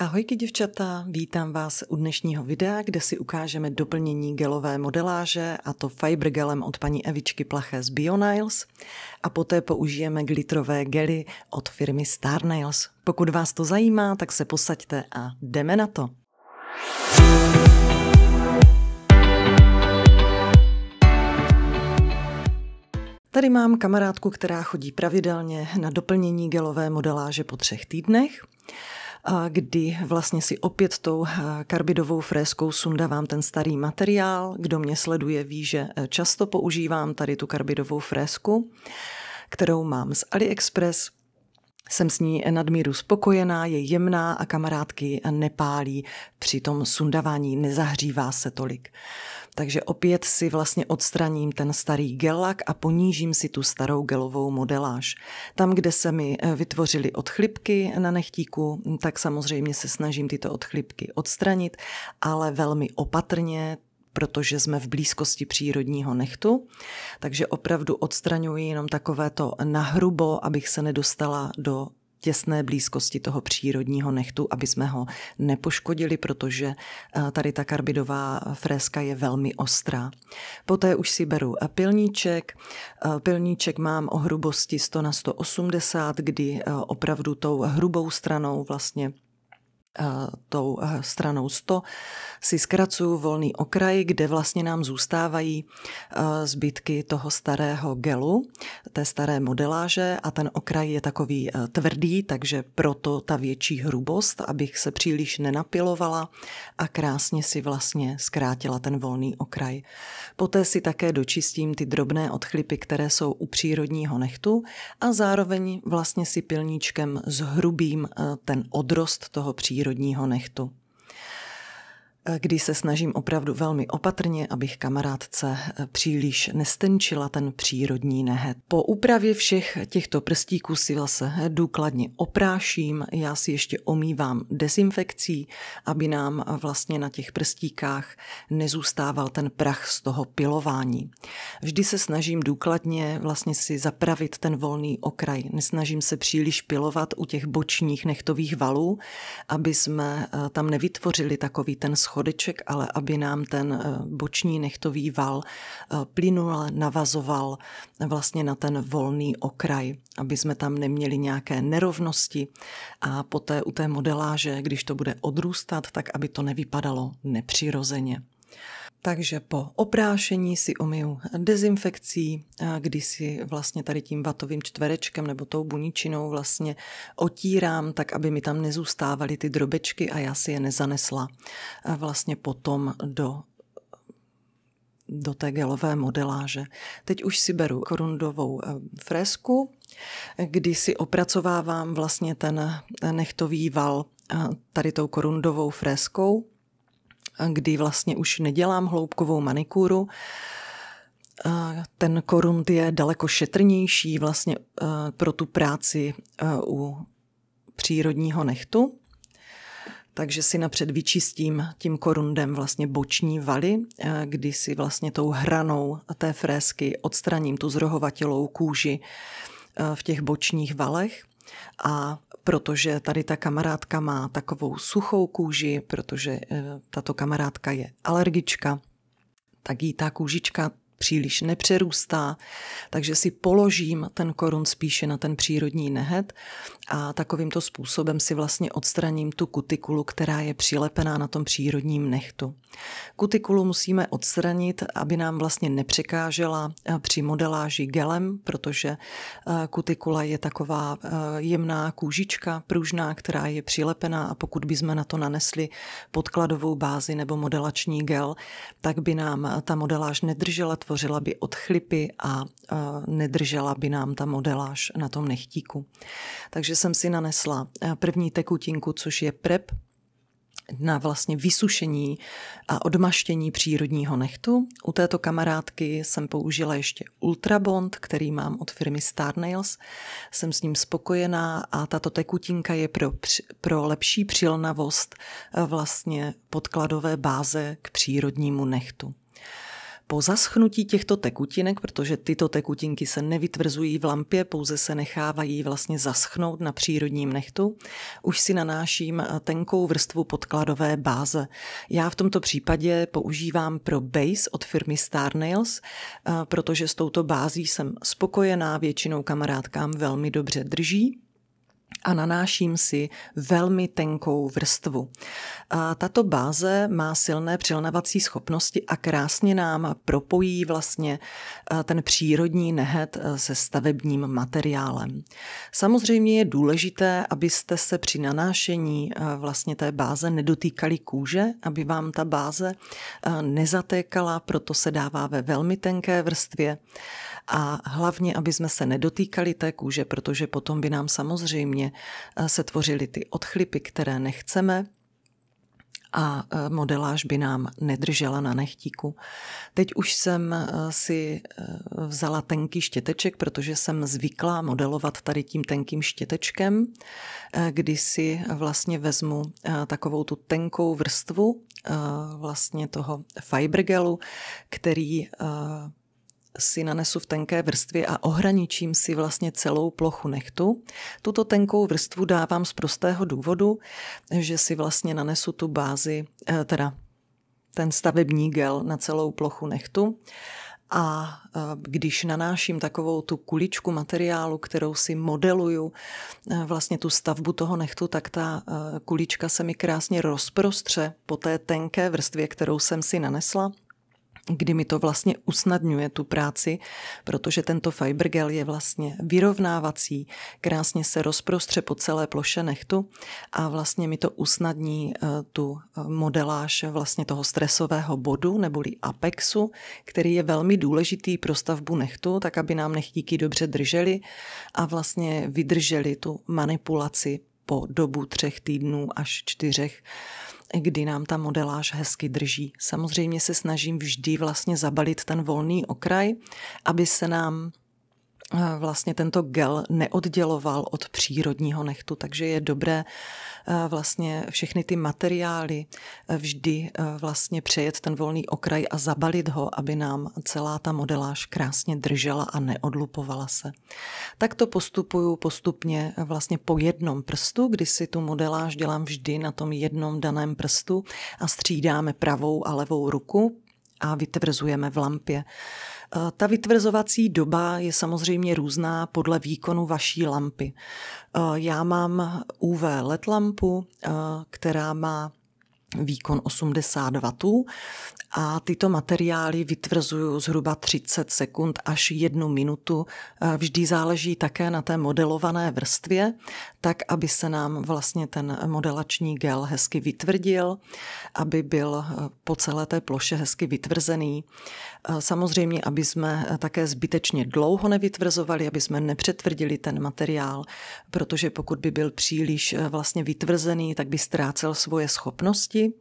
Ahojky děvčata, vítám vás u dnešního videa, kde si ukážeme doplnění gelové modeláže a to gelem od paní Evičky Plaché z BioNiles a poté použijeme glitrové gely od firmy Star Nails. Pokud vás to zajímá, tak se posaďte a jdeme na to. Tady mám kamarádku, která chodí pravidelně na doplnění gelové modeláže po třech týdnech kdy vlastně si opět tou eh, karbidovou fréskou sundávám ten starý materiál. Kdo mě sleduje, ví, že eh, často používám tady tu karbidovou frézku, kterou mám z AliExpress. Jsem s ní nadmíru spokojená, je jemná a kamarádky nepálí, při tom sundavání nezahřívá se tolik. Takže opět si vlastně odstraním ten starý gelak a ponížím si tu starou gelovou modeláž. Tam, kde se mi eh, vytvořily odchlipky na nechtíku, tak samozřejmě se snažím tyto odchlipky odstranit, ale velmi opatrně, protože jsme v blízkosti přírodního nechtu, takže opravdu odstraňuji jenom takovéto nahrubo, abych se nedostala do těsné blízkosti toho přírodního nechtu, aby jsme ho nepoškodili, protože eh, tady ta karbidová fréska je velmi ostrá. Poté už si beru eh, pilníček. Eh, pilníček mám o hrubosti 100 na 180, kdy opravdu tou hrubou stranou vlastně tou eh, stranou 100 si zkracuju volný okraj, kde vlastně nám zůstávají eh, zbytky toho starého gelu, té staré modeláže a ten okraj je takový eh, tvrdý, takže proto ta větší hrubost, abych se příliš nenapilovala a krásně si vlastně zkrátila ten volný okraj. Poté si také dočistím ty drobné odchlipy, které jsou u přírodního nechtu a zároveň vlastně si pilníčkem zhrubím ten odrost toho přírodního přírodního nechtu kdy se snažím opravdu velmi opatrně, abych kamarádce eh, příliš nestenčila ten přírodní nehet. Po úpravě všech těchto prstíků si se důkladně opráším, já si ještě omývám dezinfekcí, aby nám vlastně na těch prstíkách nezůstával ten prach z toho pilování. Vždy se snažím důkladně vlastně si zapravit ten volný okraj. Nesnažím se příliš pilovat u těch bočních nechtových valů, aby jsme eh, tam nevytvořili takový ten schod schodeček, ale aby nám ten eh, boční nechtový val eh, plynul, navazoval vlastně na ten volný okraj, aby jsme tam neměli nějaké nerovnosti a poté u té modeláže, když to bude odrůstat, tak aby to nevypadalo nepřirozeně. Takže po oprášení si umiju dezinfekcí, kdy si vlastně tady tím vatovým čtverečkem nebo tou buničinou vlastně otírám, tak aby mi tam nezůstávaly ty drobečky a já si je nezanesla vlastně potom do do té gelové modeláže. Teď už si beru korundovou eh, fresku, kdy si opracovávám vlastně ten nechtový val eh, tady tou korundovou freskou kdy vlastně už nedělám hloubkovou manikuru, Ten korunt je daleko šetrnější vlastně e, pro tu práci e, u přírodního nechtu. Takže si napřed vyčistím tím korundem vlastně boční valy, e, kdy si vlastně tou hranou té frésky odstraním tu zrohovatělou kůži v těch bočních valech. A protože tady ta kamarádka má takovou suchou kůži, protože eh, tato kamarádka je alergička, tak jí ta kůžička příliš nepřerůstá, takže si položím ten korun spíše na ten přírodní nehet a takovýmto způsobem si vlastně odstraním tu kutikulu, která je přilepená na tom přírodním nechtu. Kutikulu musíme odstranit, aby nám vlastně nepřekážela eh, při modeláži gelem, protože eh, kutikula je taková eh, jemná kůžička, pružná, která je přilepená a pokud by jsme na to nanesli podkladovou bázi nebo modelační gel, tak by nám ta modeláž nedržela vytvořila by odchlipy a nedržela by nám ta modeláž na tom nechtíku. Takže jsem si nanesla eh, první tekutinku, což je PrEP, na vlastně vysušení a odmaštění přírodního nechtu. U této kamarádky jsem použila ještě Ultrabond, který mám od firmy Star Nails. Jsem s ním spokojená a tato tekutinka je pro, pro lepší přilnavost eh, vlastně podkladové báze k přírodnímu nechtu. Po zaschnutí těchto tekutinek, protože tyto tekutinky se nevytvrzují v lampě, pouze se nechávají vlastně zaschnout na přírodním nechtu, už si nanáším tenkou vrstvu podkladové báze. Já v tomto případě používám pro base od firmy Star Nails, eh, protože s touto bází jsem spokojená, většinou kamarádkám velmi dobře drží a nanáším si velmi tenkou vrstvu. A tato báze má silné přilnavací schopnosti a krásně nám propojí vlastně ten přírodní nehet se stavebním materiálem. Samozřejmě je důležité, abyste se při nanášení vlastně té báze nedotýkali kůže, aby vám ta báze nezatékala, proto se dává ve velmi tenké vrstvě a hlavně, aby jsme se nedotýkali té kůže, protože potom by nám samozřejmě eh, se tvořily ty odchlipy, které nechceme, a eh, modeláž by nám nedržela na nechtíku. Teď už jsem eh, si vzala tenký štěteček, protože jsem zvyklá modelovat tady tím tenkým štětečkem, kdy si vlastně vezmu takovou tu tenkou vrstvu vlastně toho fibergelu, který si nanesu v tenké vrstvě a ohraničím si vlastně celou plochu nechtu. Tuto tenkou vrstvu dávám z prostého důvodu, že si vlastně nanesu tu bázi, eh, teda ten stavební gel na celou plochu nechtu. A eh, když nanáším takovou tu kuličku materiálu, kterou si modeluju, eh, vlastně tu stavbu toho nechtu, tak ta kulička se mi krásně rozprostře po té tenké vrstvě, kterou jsem si nanesla kdy mi to vlastně usnadňuje tu práci, protože tento fibergel je vlastně vyrovnávací, krásně se rozprostře po celé ploše nechtu a vlastně mi to usnadní eh, tu eh, modeláž vlastně toho stresového bodu neboli apexu, který je velmi důležitý pro stavbu nechtu, tak aby nám nechtíky dobře držely a vlastně vydrželi tu manipulaci po dobu třech týdnů až čtyřech kdy nám ta modeláž hezky drží. Samozřejmě se snažím vždy vlastně zabalit ten volný okraj, aby se nám Eh, vlastně tento gel neodděloval od přírodního nechtu, takže je dobré eh, vlastně všechny ty materiály eh, vždy vlastně přejet ten volný okraj a zabalit ho, aby nám celá ta modeláž krásně držela a neodlupovala se. Tak to postupuju postupně vlastně po jednom prstu, kdy si tu modeláž dělám vždy na tom jednom daném prstu a střídáme pravou a levou ruku a vytvrzujeme v lampě Eh, ta vytvrzovací doba je samozřejmě různá podle výkonu vaší lampy. Eh, já mám UV LED lampu, eh, která má výkon 80 W a tyto materiály vytvrzují zhruba 30 sekund až jednu minutu. Vždy záleží také na té modelované vrstvě, tak aby se nám vlastně ten modelační gel hezky vytvrdil, aby byl eh, po celé té ploše hezky vytvrzený. Eh, samozřejmě, aby jsme eh, také zbytečně dlouho nevytvrzovali, aby jsme nepřetvrdili ten materiál, protože pokud by byl příliš vlastně vytvrzený, tak by ztrácel svoje schopnosti děti.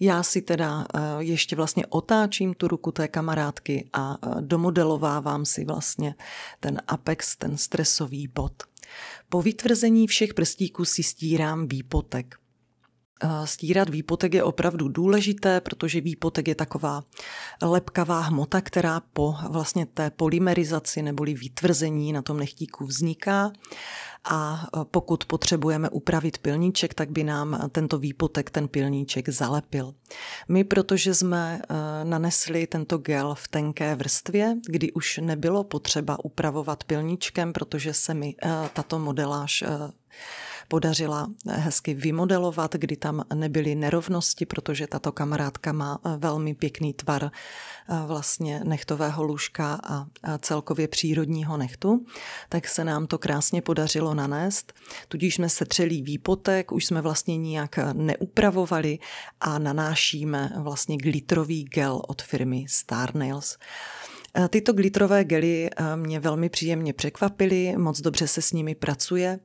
Já si teda eh, ještě vlastně otáčím tu ruku té kamarádky a eh, domodelovávám si vlastně ten apex, ten stresový bod. Po vytvrzení všech prstíků si stírám výpotek. Eh, stírat výpotek je opravdu důležité, protože výpotek je taková lepkavá hmota, která po vlastně té polymerizaci neboli vytvrzení na tom nechtíku vzniká. A eh, pokud potřebujeme upravit pilníček, tak by nám tento výpotek ten pilníček zalepil. My, protože jsme eh, nanesli tento gel v tenké vrstvě, kdy už nebylo potřeba upravovat pilníčkem, protože se mi tato modeláž podařila hezky vymodelovat, kdy tam nebyly nerovnosti, protože tato kamarádka má eh, velmi pěkný tvar eh, vlastně nechtového lůžka a celkově přírodního nechtu, tak se nám to krásně podařilo nanést. Tudíž jsme setřelý výpotek, už jsme vlastně nijak eh, neupravovali a nanášíme vlastně glitrový gel od firmy Star Nails. Tyto glitrové gely mě velmi příjemně překvapily, moc dobře se s nimi pracuje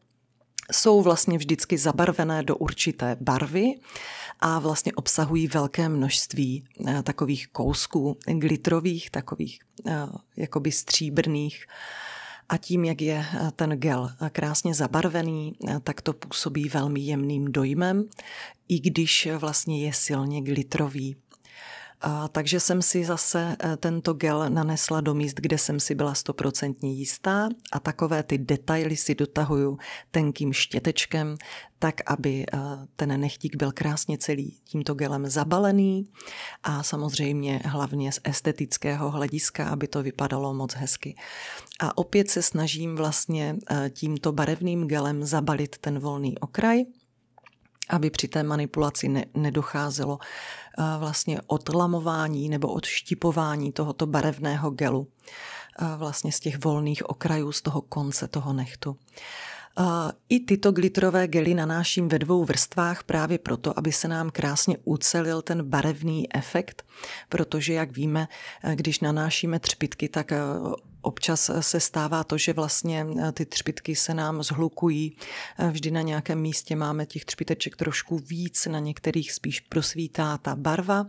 jsou vlastně vždycky zabarvené do určité barvy a vlastně obsahují velké množství eh, takových kousků glitrových, takových eh, jakoby stříbrných. A tím, jak je eh, ten gel krásně zabarvený, tak to působí velmi jemným dojmem, i když vlastně je silně glitrový. A, takže jsem si zase eh, tento gel nanesla do míst, kde jsem si byla stoprocentně jistá a takové ty detaily si dotahuju tenkým štětečkem, tak aby eh, ten nechtík byl krásně celý tímto gelem zabalený a samozřejmě hlavně z estetického hlediska, aby to vypadalo moc hezky. A opět se snažím vlastně eh, tímto barevným gelem zabalit ten volný okraj aby při té manipulaci ne, nedocházelo eh, vlastně odlamování nebo odštipování tohoto barevného gelu eh, vlastně z těch volných okrajů, z toho konce toho nechtu. Eh, I tyto glitrové gely nanáším ve dvou vrstvách právě proto, aby se nám krásně ucelil ten barevný efekt, protože, jak víme, když nanášíme třpitky, tak občas se stává to, že vlastně eh, ty třpitky se nám zhlukují. Eh, vždy na nějakém místě máme těch třpiteček trošku víc, na některých spíš prosvítá ta barva.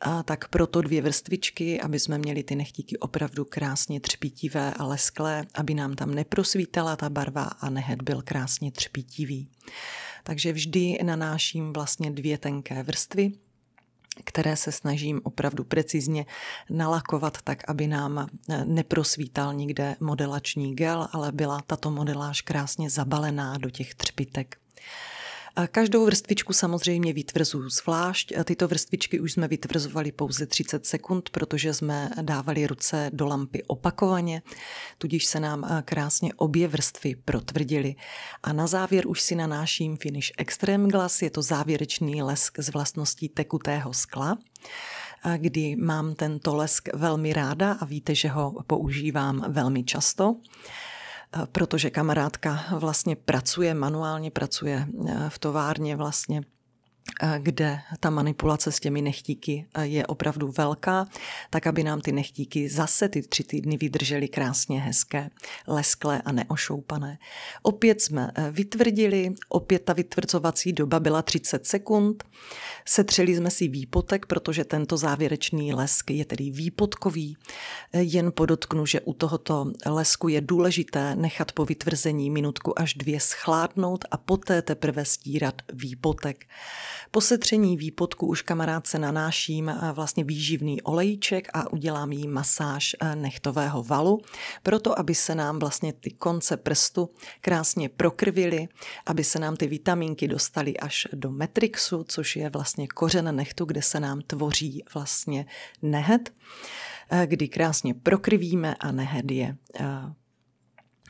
A tak proto dvě vrstvičky, aby jsme měli ty nechtíky opravdu krásně třpítivé a lesklé, aby nám tam neprosvítala ta barva a nehet byl krásně třpítivý. Takže vždy nanáším vlastně dvě tenké vrstvy které se snažím opravdu precizně nalakovat tak, aby nám eh, neprosvítal nikde modelační gel, ale byla tato modeláž krásně zabalená do těch třpitek. A každou vrstvičku samozřejmě vytvrzuju zvlášť. Tyto vrstvičky už jsme vytvrzovali pouze 30 sekund, protože jsme dávali ruce do lampy opakovaně, tudíž se nám eh, krásně obě vrstvy protvrdily. A na závěr už si nanáším Finish Extreme Glass, je to závěrečný lesk z vlastností tekutého skla eh, kdy mám tento lesk velmi ráda a víte, že ho používám velmi často. Eh, protože kamarádka vlastně pracuje, manuálně pracuje eh, v továrně vlastně Eh, kde ta manipulace s těmi nechtíky eh, je opravdu velká, tak aby nám ty nechtíky zase ty tři týdny vydržely krásně hezké, lesklé a neošoupané. Opět jsme eh, vytvrdili, opět ta vytvrcovací doba byla 30 sekund, setřeli jsme si výpotek, protože tento závěrečný lesk je tedy výpotkový. Jen podotknu, že u tohoto lesku je důležité nechat po vytvrzení minutku až dvě schládnout schladnout a poté teprve stírat výpotek. Po setření výpotku už kamarádce nanáším eh, vlastně výživný olejček a udělám jí masáž eh, nechtového valu, proto aby se nám vlastně ty konce prstu krásně prokrvily, aby se nám ty vitaminky dostaly až do metrixu, což je vlastně kořen nechtu, kde se nám tvoří vlastně nehet, eh, kdy krásně prokrvíme a nehet je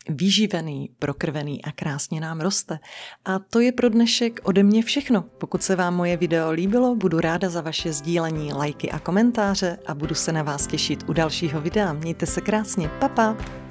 vyživený, prokrvený a krásně nám roste. A to je pro dnešek ode mě všechno. Pokud se vám moje video líbilo, budu ráda za vaše sdílení, lajky a komentáře a budu se na vás těšit u dalšího videa. Mějte se krásně, papa! Pa.